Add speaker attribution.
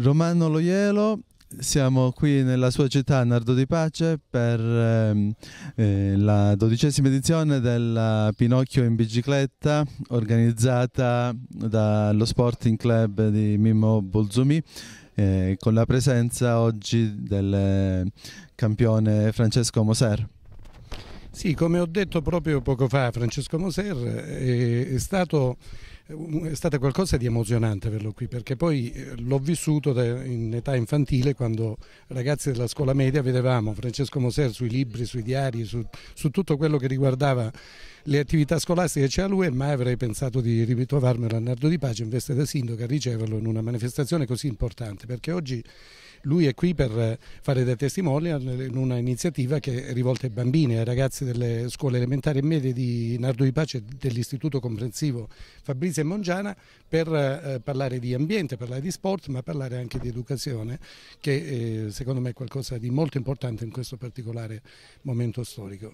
Speaker 1: Romano Loielo, siamo qui nella sua città Nardo di Pace per ehm, eh, la dodicesima edizione del Pinocchio in bicicletta organizzata dallo Sporting Club di Mimmo Bolzumi eh, con la presenza oggi del campione Francesco Moser.
Speaker 2: Sì, come ho detto proprio poco fa, Francesco Moser è, eh, è stato è stato qualcosa di emozionante averlo qui perché poi eh, l'ho vissuto in età infantile quando ragazzi della scuola media vedevamo Francesco Moser sui libri, sui diari, su, su tutto quello che riguardava le attività scolastiche c'è a lui e mai avrei pensato di ritrovarmelo a Nardo Di Pace in veste da sindaco a riceverlo in una manifestazione così importante perché oggi lui è qui per fare da testimonial in una iniziativa che è rivolta ai bambini, ai ragazzi delle scuole elementari e medie di Nardo di Pace dell'Istituto Comprensivo Fabrizio e Mongiana per eh, parlare di ambiente, parlare di sport ma parlare anche di educazione che eh, secondo me è qualcosa di molto importante in questo particolare momento storico.